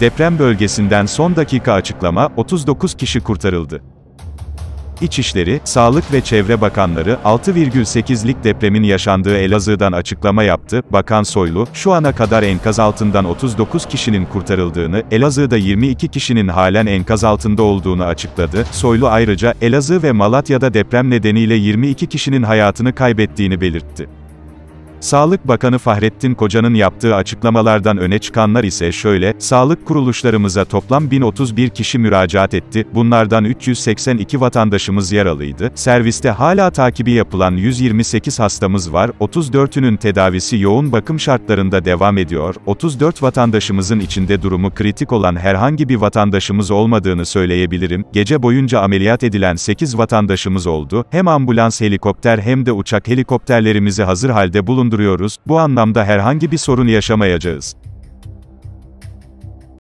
Deprem bölgesinden son dakika açıklama, 39 kişi kurtarıldı. İçişleri, Sağlık ve Çevre Bakanları, 6,8'lik depremin yaşandığı Elazığ'dan açıklama yaptı. Bakan Soylu, şu ana kadar enkaz altından 39 kişinin kurtarıldığını, Elazığ'da 22 kişinin halen enkaz altında olduğunu açıkladı. Soylu ayrıca, Elazığ ve Malatya'da deprem nedeniyle 22 kişinin hayatını kaybettiğini belirtti. Sağlık Bakanı Fahrettin Koca'nın yaptığı açıklamalardan öne çıkanlar ise şöyle, sağlık kuruluşlarımıza toplam 1031 kişi müracaat etti, bunlardan 382 vatandaşımız yaralıydı, serviste hala takibi yapılan 128 hastamız var, 34'ünün tedavisi yoğun bakım şartlarında devam ediyor, 34 vatandaşımızın içinde durumu kritik olan herhangi bir vatandaşımız olmadığını söyleyebilirim, gece boyunca ameliyat edilen 8 vatandaşımız oldu, hem ambulans helikopter hem de uçak helikopterlerimizi hazır halde bulun bulunduruyoruz, bu anlamda herhangi bir sorun yaşamayacağız.